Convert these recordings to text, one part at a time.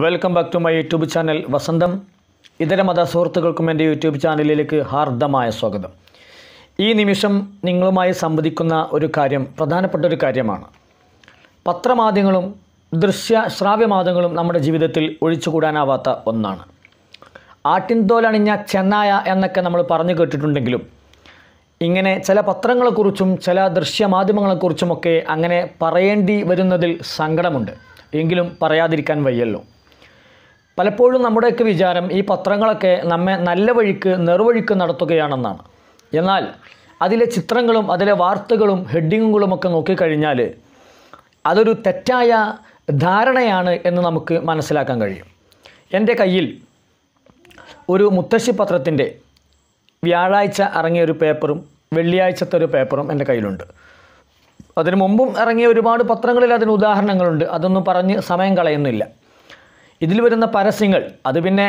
welcome back to my YouTube channel വസന്തം ഇതര മത സുഹൃത്തുക്കൾക്കും എൻ്റെ യൂട്യൂബ് ചാനലിലേക്ക് ഹാർദമായ സ്വാഗതം ഈ നിമിഷം നിങ്ങളുമായി സംവദിക്കുന്ന ഒരു കാര്യം പ്രധാനപ്പെട്ട ഒരു കാര്യമാണ് പത്രമാധ്യമങ്ങളും ദൃശ്യ ശ്രാവ്യമാധ്യമങ്ങളും നമ്മുടെ ജീവിതത്തിൽ ഒഴിച്ചുകൂടാനാവാത്ത ഒന്നാണ് ആട്ടിൻതോലണിഞ്ഞ ചെന്നായ എന്നൊക്കെ നമ്മൾ പറഞ്ഞു കേട്ടിട്ടുണ്ടെങ്കിലും ഇങ്ങനെ ചില പത്രങ്ങളെക്കുറിച്ചും ചില ദൃശ്യമാധ്യമങ്ങളെക്കുറിച്ചുമൊക്കെ അങ്ങനെ പറയേണ്ടി വരുന്നതിൽ സങ്കടമുണ്ട് എങ്കിലും പറയാതിരിക്കാൻ വയ്യല്ലോ പലപ്പോഴും നമ്മുടെയൊക്കെ വിചാരം ഈ പത്രങ്ങളൊക്കെ നമ്മെ നല്ല വഴിക്ക് നെറുവഴിക്ക് നടത്തുകയാണെന്നാണ് എന്നാൽ അതിലെ ചിത്രങ്ങളും അതിലെ വാർത്തകളും ഒക്കെ നോക്കിക്കഴിഞ്ഞാൽ അതൊരു തെറ്റായ ധാരണയാണ് എന്ന് നമുക്ക് മനസ്സിലാക്കാൻ കഴിയും എൻ്റെ കയ്യിൽ ഒരു മുത്തശ്ശി പത്രത്തിൻ്റെ വ്യാഴാഴ്ച ഇറങ്ങിയ ഒരു പേപ്പറും വെള്ളിയാഴ്ചത്തെ ഒരു പേപ്പറും എൻ്റെ കയ്യിലുണ്ട് അതിനു മുമ്പും ഇറങ്ങിയ ഒരുപാട് പത്രങ്ങളിൽ അതിന് ഉദാഹരണങ്ങളുണ്ട് അതൊന്നും പറഞ്ഞ് സമയം കളയുന്നില്ല ഇതിൽ വരുന്ന പരസ്യങ്ങൾ അത് പിന്നെ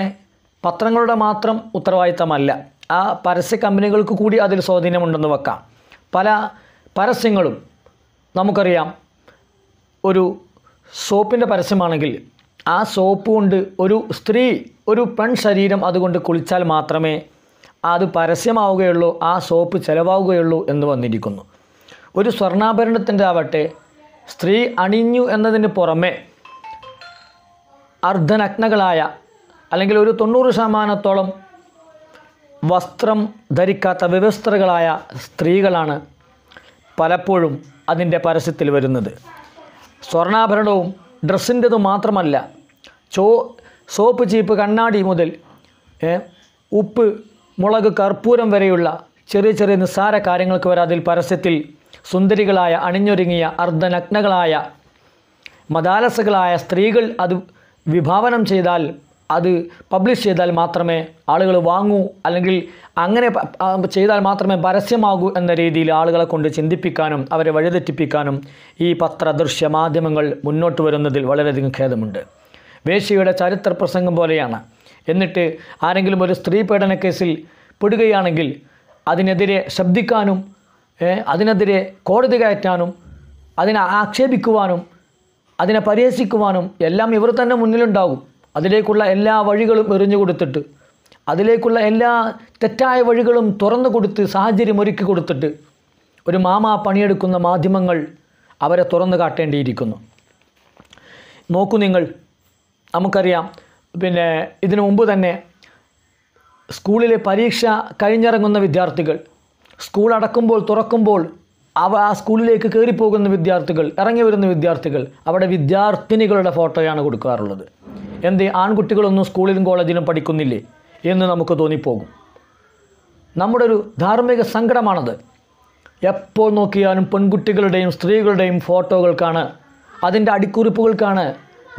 പത്രങ്ങളുടെ മാത്രം ഉത്തരവാദിത്തമല്ല ആ പരസ്യ കമ്പനികൾക്ക് കൂടി അതിൽ സ്വാധീനമുണ്ടെന്ന് വെക്കാം പല പരസ്യങ്ങളും നമുക്കറിയാം ഒരു സോപ്പിൻ്റെ പരസ്യമാണെങ്കിൽ ആ സോപ്പ് കൊണ്ട് ഒരു സ്ത്രീ ഒരു പെൺ ശരീരം അതുകൊണ്ട് കുളിച്ചാൽ മാത്രമേ അത് പരസ്യമാവുകയുള്ളൂ ആ സോപ്പ് ചിലവാകുകയുള്ളൂ എന്ന് വന്നിരിക്കുന്നു ഒരു സ്വർണ്ണാഭരണത്തിൻ്റെ ആവട്ടെ സ്ത്രീ അണിഞ്ഞു എന്നതിന് പുറമെ അർദ്ധനഗ്നകളായ അല്ലെങ്കിൽ ഒരു തൊണ്ണൂറ് ശതമാനത്തോളം വസ്ത്രം ധരിക്കാത്ത വ്യവസ്ഥകളായ സ്ത്രീകളാണ് പലപ്പോഴും അതിൻ്റെ പരസ്യത്തിൽ വരുന്നത് സ്വർണ്ണാഭരണവും ഡ്രസ്സിൻ്റെതു മാത്രമല്ല ചോ സോപ്പ് ചീപ്പ് കണ്ണാടി മുതൽ ഉപ്പ് മുളക് കർപ്പൂരം വരെയുള്ള ചെറിയ ചെറിയ നിസ്സാര കാര്യങ്ങൾക്ക് വരെ അതിൽ പരസ്യത്തിൽ സുന്ദരികളായ അണിഞ്ഞൊരുങ്ങിയ അർദ്ധനഗ്നകളായ മദാലസകളായ സ്ത്രീകൾ അത് വിഭാവനം ചെയ്താൽ അത് പബ്ലിഷ് ചെയ്താൽ മാത്രമേ ആളുകൾ വാങ്ങൂ അല്ലെങ്കിൽ അങ്ങനെ ചെയ്താൽ മാത്രമേ പരസ്യമാകൂ എന്ന രീതിയിൽ ആളുകളെ കൊണ്ട് ചിന്തിപ്പിക്കാനും അവരെ വഴിതെറ്റിപ്പിക്കാനും ഈ പത്ര ദൃശ്യ മാധ്യമങ്ങൾ മുന്നോട്ട് വരുന്നതിൽ വളരെയധികം ഖേദമുണ്ട് വേശ്യയുടെ ചരിത്ര പ്രസംഗം പോലെയാണ് എന്നിട്ട് ആരെങ്കിലും ഒരു സ്ത്രീ പീഡന കേസിൽ പെടുകയാണെങ്കിൽ അതിനെതിരെ ശബ്ദിക്കാനും അതിനെതിരെ കോടതി കയറ്റാനും അതിനെ ആക്ഷേപിക്കുവാനും അതിനെ പരിഹസിക്കുവാനും എല്ലാം ഇവർ തന്നെ മുന്നിലുണ്ടാകും അതിലേക്കുള്ള എല്ലാ വഴികളും എറിഞ്ഞു കൊടുത്തിട്ട് അതിലേക്കുള്ള എല്ലാ തെറ്റായ വഴികളും തുറന്നു കൊടുത്ത് സാഹചര്യം ഒരുക്കി കൊടുത്തിട്ട് ഒരു മാമ പണിയെടുക്കുന്ന മാധ്യമങ്ങൾ അവരെ തുറന്നു കാട്ടേണ്ടിയിരിക്കുന്നു നോക്കൂ നിങ്ങൾ നമുക്കറിയാം പിന്നെ ഇതിനു മുമ്പ് തന്നെ സ്കൂളിലെ പരീക്ഷ കഴിഞ്ഞിറങ്ങുന്ന വിദ്യാർത്ഥികൾ സ്കൂൾ അടക്കുമ്പോൾ തുറക്കുമ്പോൾ അവ ആ സ്കൂളിലേക്ക് കയറിപ്പോകുന്ന വിദ്യാർത്ഥികൾ ഇറങ്ങി വരുന്ന വിദ്യാർത്ഥികൾ അവിടെ വിദ്യാർത്ഥിനികളുടെ ഫോട്ടോയാണ് കൊടുക്കാറുള്ളത് എന്ത് ആൺകുട്ടികളൊന്നും സ്കൂളിലും കോളേജിലും പഠിക്കുന്നില്ലേ എന്ന് നമുക്ക് തോന്നിപ്പോകും നമ്മുടെ ഒരു ധാർമ്മിക സങ്കടമാണത് എപ്പോൾ നോക്കിയാലും പെൺകുട്ടികളുടെയും സ്ത്രീകളുടെയും ഫോട്ടോകൾക്കാണ് അതിൻ്റെ അടിക്കുറിപ്പുകൾക്കാണ്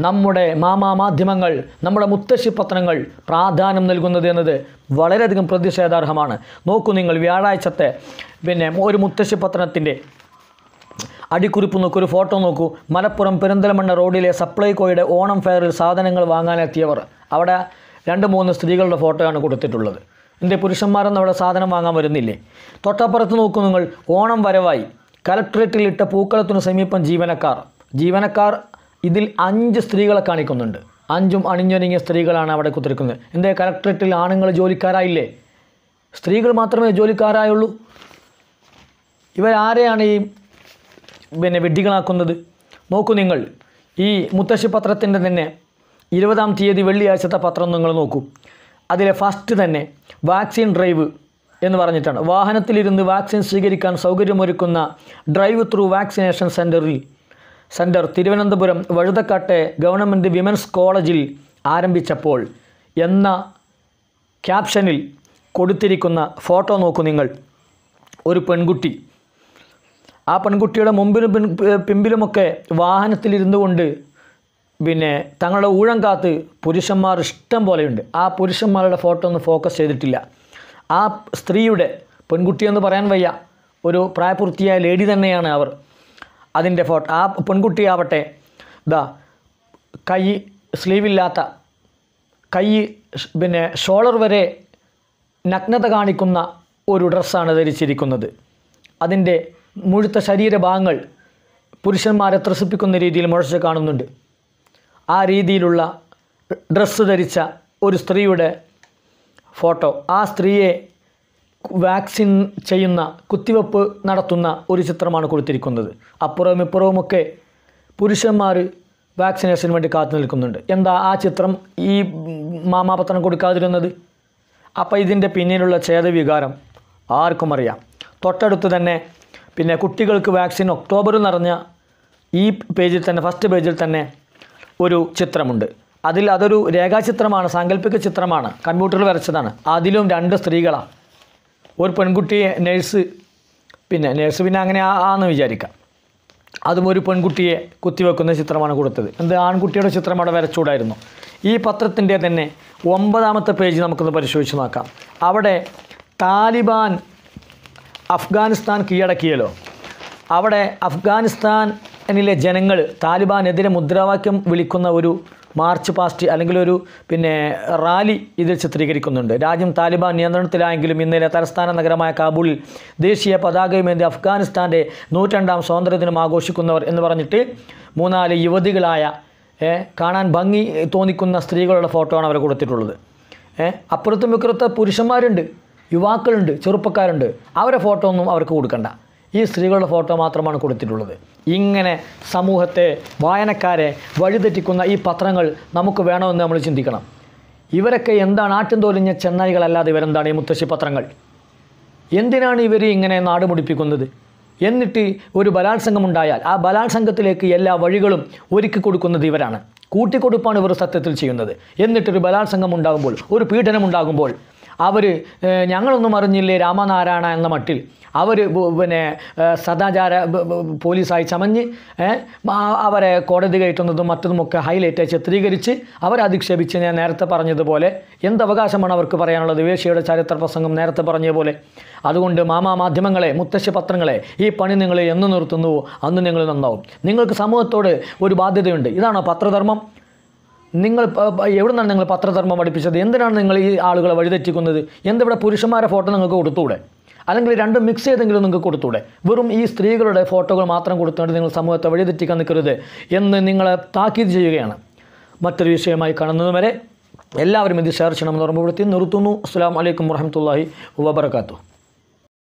നമ്മുടെ മാമാ മാധ്യമങ്ങൾ നമ്മുടെ മുത്തശ്ശി പത്രങ്ങൾ പ്രാധാന്യം നൽകുന്നത് എന്നത് വളരെയധികം പ്രതിഷേധാർഹമാണ് നോക്കൂ നിങ്ങൾ വ്യാഴാഴ്ചത്തെ പിന്നെ ഒരു മുത്തശ്ശി പത്രത്തിൻ്റെ അടിക്കുറിപ്പ് നോക്കൂ ഒരു ഫോട്ടോ നോക്കൂ മലപ്പുറം പെരിന്തൽമണ്ണ റോഡിലെ സപ്ലൈകോയുടെ ഓണം ഫെയറിൽ സാധനങ്ങൾ വാങ്ങാനെത്തിയവർ അവിടെ രണ്ട് മൂന്ന് സ്ത്രീകളുടെ ഫോട്ടോയാണ് കൊടുത്തിട്ടുള്ളത് എൻ്റെ പുരുഷന്മാരൊന്നും അവിടെ സാധനം വാങ്ങാൻ വരുന്നില്ലേ തൊട്ടപ്പുറത്ത് നോക്കൂ നിങ്ങൾ ഓണം വരവായി കലക്ട്രേറ്റിലിട്ട പൂക്കളത്തിനു സമീപം ജീവനക്കാർ ജീവനക്കാർ ഇതിൽ അഞ്ച് സ്ത്രീകളെ കാണിക്കുന്നുണ്ട് അഞ്ചും അണിഞ്ഞൊരുങ്ങിയ സ്ത്രീകളാണ് അവിടെ കുത്തിരിക്കുന്നത് എന്തേ കലക്ടറേറ്റിൽ ആണുങ്ങൾ ജോലിക്കാരായില്ലേ സ്ത്രീകൾ മാത്രമേ ജോലിക്കാരായുള്ളൂ ഇവരാരെയാണ് ഈ പിന്നെ വിഡ്ഢികളാക്കുന്നത് നോക്കൂ നിങ്ങൾ ഈ മുത്തശ്ശി പത്രത്തിൻ്റെ തന്നെ ഇരുപതാം തീയതി വെള്ളിയാഴ്ചത്തെ പത്രം നിങ്ങൾ നോക്കൂ അതിലെ ഫസ്റ്റ് തന്നെ വാക്സിൻ ഡ്രൈവ് എന്ന് പറഞ്ഞിട്ടാണ് വാഹനത്തിലിരുന്ന് വാക്സിൻ സ്വീകരിക്കാൻ സൗകര്യമൊരുക്കുന്ന ഡ്രൈവ് ത്രൂ വാക്സിനേഷൻ സെൻറ്ററിൽ സെൻറ്റർ തിരുവനന്തപുരം വഴുതക്കാട്ടെ ഗവൺമെൻറ് വിമൻസ് കോളേജിൽ ആരംഭിച്ചപ്പോൾ എന്ന ക്യാപ്ഷനിൽ കൊടുത്തിരിക്കുന്ന ഫോട്ടോ നോക്കൂ നിങ്ങൾ ഒരു പെൺകുട്ടി ആ പെൺകുട്ടിയുടെ മുമ്പിലും പിമ്പിലുമൊക്കെ വാഹനത്തിലിരുന്നു കൊണ്ട് പിന്നെ തങ്ങളുടെ ഊഴം കാത്ത് പുരുഷന്മാർ ഇഷ്ടം പോലെയുണ്ട് ആ പുരുഷന്മാരുടെ ഫോട്ടോ ഒന്നും ഫോക്കസ് ചെയ്തിട്ടില്ല ആ സ്ത്രീയുടെ പെൺകുട്ടിയെന്ന് പറയാൻ വയ്യ ഒരു പ്രായപൂർത്തിയായ ലേഡി തന്നെയാണ് അവർ അതിൻ്റെ ഫോട്ടോ ആ പെൺകുട്ടിയാവട്ടെ ഇതാ കൈ സ്ലീവില്ലാത്ത കൈ പിന്നെ ഷോളർ വരെ നഗ്നത കാണിക്കുന്ന ഒരു ഡ്രസ്സാണ് ധരിച്ചിരിക്കുന്നത് അതിൻ്റെ മുഴുത്ത ശരീരഭാഗങ്ങൾ പുരുഷന്മാരെ ത്രസിപ്പിക്കുന്ന രീതിയിൽ മുഴച്ച് കാണുന്നുണ്ട് ആ രീതിയിലുള്ള ഡ്രസ്സ് ധരിച്ച ഒരു സ്ത്രീയുടെ ഫോട്ടോ ആ സ്ത്രീയെ വാക്സിൻ ചെയ്യുന്ന കുത്തിവെപ്പ് നടത്തുന്ന ഒരു ചിത്രമാണ് കൊടുത്തിരിക്കുന്നത് അപ്പുറവും ഇപ്പുറവുമൊക്കെ പുരുഷന്മാർ വാക്സിനേഷന് വേണ്ടി കാത്തു നിൽക്കുന്നുണ്ട് എന്താ ആ ചിത്രം ഈ മാമാപത്രം കൊടുക്കാതിരുന്നത് അപ്പോൾ ഇതിൻ്റെ പിന്നിലുള്ള ഛേദവികാരം ആർക്കും അറിയാം തൊട്ടടുത്ത് തന്നെ പിന്നെ കുട്ടികൾക്ക് വാക്സിൻ ഒക്ടോബറിൽ നിറഞ്ഞ ഈ പേജിൽ തന്നെ ഫസ്റ്റ് പേജിൽ തന്നെ ഒരു ചിത്രമുണ്ട് അതിൽ അതൊരു രേഖാചിത്രമാണ് സാങ്കല്പിക ചിത്രമാണ് കമ്പ്യൂട്ടറിൽ വരച്ചതാണ് അതിലും രണ്ട് സ്ത്രീകളാണ് ഒരു പെൺകുട്ടിയെ നേഴ്സ് പിന്നെ നേഴ്സ് പിന്നെ അങ്ങനെ ആന്ന് വിചാരിക്കാം അതും ഒരു പെൺകുട്ടിയെ കുത്തിവെക്കുന്ന ചിത്രമാണ് കൊടുത്തത് എന്ത് ആൺകുട്ടിയുടെ ചിത്രം അവിടെ വരച്ചൂടായിരുന്നു ഈ പത്രത്തിൻ്റെ തന്നെ ഒമ്പതാമത്തെ പേജ് നമുക്കൊന്ന് പരിശോധിച്ച് നോക്കാം അവിടെ താലിബാൻ അഫ്ഗാനിസ്ഥാൻ കീഴടക്കിയല്ലോ അവിടെ അഫ്ഗാനിസ്ഥാനിലെ ജനങ്ങൾ താലിബാനെതിരെ മുദ്രാവാക്യം വിളിക്കുന്ന ഒരു മാർച്ച് പാസ്റ്റ് അല്ലെങ്കിൽ ഒരു പിന്നെ റാലി ഇതിൽ ചിത്രീകരിക്കുന്നുണ്ട് രാജ്യം താലിബാൻ നിയന്ത്രണത്തിലായെങ്കിലും ഇന്നലെ തലസ്ഥാന നഗരമായ കാബൂളിൽ ദേശീയ പതാകയുമേന്തി അഫ്ഗാനിസ്ഥാൻ്റെ നൂറ്റണ്ടാം സ്വാതന്ത്ര്യ ദിനം ആഘോഷിക്കുന്നവർ എന്ന് പറഞ്ഞിട്ട് മൂന്നാല് യുവതികളായ കാണാൻ ഭംഗി തോന്നിക്കുന്ന സ്ത്രീകളുടെ ഫോട്ടോയാണ് അവർ കൊടുത്തിട്ടുള്ളത് അപ്പുറത്തും ഇപ്പുറത്ത് പുരുഷന്മാരുണ്ട് യുവാക്കളുണ്ട് ചെറുപ്പക്കാരുണ്ട് അവരെ ഫോട്ടോ ഒന്നും അവർക്ക് കൊടുക്കണ്ട ഈ സ്ത്രീകളുടെ ഫോട്ടോ മാത്രമാണ് കൊടുത്തിട്ടുള്ളത് ഇങ്ങനെ സമൂഹത്തെ വായനക്കാരെ വഴിതെറ്റിക്കുന്ന ഈ പത്രങ്ങൾ നമുക്ക് വേണമെന്ന് നമ്മൾ ചിന്തിക്കണം ഇവരൊക്കെ എന്താണ് തോലിഞ്ഞ ചെന്നായികളല്ലാതെ ഇവരെന്താണ് ഈ മുത്തശ്ശി പത്രങ്ങൾ എന്തിനാണ് ഇവർ ഇങ്ങനെ നാട് മുടിപ്പിക്കുന്നത് എന്നിട്ട് ഒരു ബലാത്സംഗമുണ്ടായാൽ ആ ബലാത്സംഗത്തിലേക്ക് എല്ലാ വഴികളും ഒരുക്കി കൊടുക്കുന്നത് ഇവരാണ് കൂട്ടിക്കൊടുപ്പാണ് ഇവർ സത്യത്തിൽ ചെയ്യുന്നത് എന്നിട്ടൊരു ബലാത്സംഗം ഉണ്ടാകുമ്പോൾ ഒരു പീഡനം ഉണ്ടാകുമ്പോൾ അവർ ഞങ്ങളൊന്നും അറിഞ്ഞില്ലേ രാമനാരായണ എന്ന മട്ടിൽ അവർ പിന്നെ സദാചാര പോലീസായി ചമഞ്ഞ് അവരെ കോടതി കയറ്റുന്നതും മറ്റതുമൊക്കെ ആയി ചിത്രീകരിച്ച് അവരധിക്ഷേപിച്ച് ഞാൻ നേരത്തെ പറഞ്ഞതുപോലെ എന്തവകാശമാണ് അവർക്ക് പറയാനുള്ളത് വേശിയുടെ ചരിത്ര പ്രസംഗം നേരത്തെ പറഞ്ഞ പോലെ അതുകൊണ്ട് മാമാ മാധ്യമങ്ങളെ മുത്തശ്ശി പത്രങ്ങളെ ഈ പണി നിങ്ങൾ എന്ന് നിർത്തുന്നുവോ അന്ന് നിങ്ങൾ നന്നാവും നിങ്ങൾക്ക് സമൂഹത്തോട് ഒരു ബാധ്യതയുണ്ട് ഇതാണോ പത്രധർമ്മം നിങ്ങൾ എവിടുന്നാണ് നിങ്ങൾ പത്രധർമ്മം പഠിപ്പിച്ചത് എന്തിനാണ് നിങ്ങൾ ഈ ആളുകളെ വഴിതെറ്റിക്കുന്നത് എന്തിവിടെ പുരുഷന്മാരെ ഫോട്ടോ നിങ്ങൾക്ക് കൊടുത്തൂടെ അല്ലെങ്കിൽ രണ്ടും മിക്സ് ചെയ്തെങ്കിലും നിങ്ങൾക്ക് കൊടുത്തൂടെ വെറും ഈ സ്ത്രീകളുടെ ഫോട്ടോകൾ മാത്രം കൊടുത്തുകൊണ്ട് നിങ്ങൾ സമൂഹത്തെ വഴിതെറ്റിക്കാൻ നിൽക്കരുത് എന്ന് നിങ്ങളെ താക്കീത് ചെയ്യുകയാണ് മറ്റൊരു വിഷയമായി കാണുന്നത് വരെ എല്ലാവരും ഇത് ഷെയർ ചെയ്യണമെന്ന് ഓർമ്മപ്പെടുത്തി നിർത്തുന്നു അസ്സാം വലൈക്കും വർഹമത്തല്ലാഹി വബർക്കാത്തു